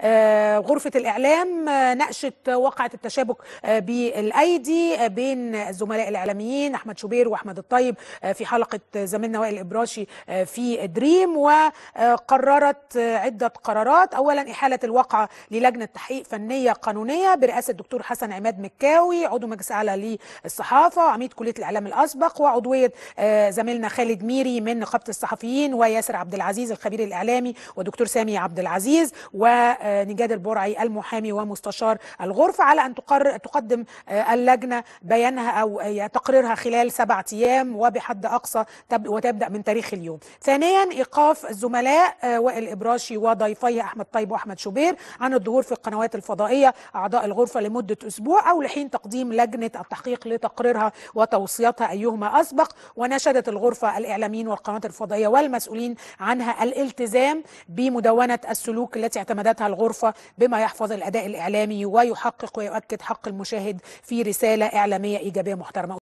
آه، غرفة الإعلام آه، ناقشت واقعة التشابك آه، بالأيدي بين الزملاء الإعلاميين أحمد شوبير وأحمد الطيب في حلقة زميلنا وائل إبراشي في دريم وقررت عدة قرارات أولا إحالة الواقعة للجنة تحقيق فنية قانونية برئاسة الدكتور حسن عماد مكاوي عضو مجلس أعلى للصحافة وعميد كلية الإعلام الأسبق وعضوية زميلنا خالد ميري من نقابة الصحفيين وياسر عبد العزيز الخبير الإعلامي ودكتور سامي عبد العزيز و نجاد البرعي المحامي ومستشار الغرفة على أن تقرر تقدم آه، اللجنة بيانها أو آه، تقريرها خلال سبعة أيام وبحد أقصى وتبدأ من تاريخ اليوم ثانيا إيقاف الزملاء آه، وائل إبراشي وضيفي أحمد طيب وأحمد شوبير عن الظهور في القنوات الفضائية أعضاء الغرفة لمدة أسبوع أو لحين تقديم لجنة التحقيق لتقريرها وتوصياتها أيهما أسبق ونشدت الغرفة الإعلاميين والقنوات الفضائية والمسؤولين عنها الالتزام بمدونة السلوك التي اعتمدتها الغرفة الغرفة بما يحفظ الأداء الإعلامي ويحقق ويؤكد حق المشاهد في رسالة إعلامية إيجابية محترمة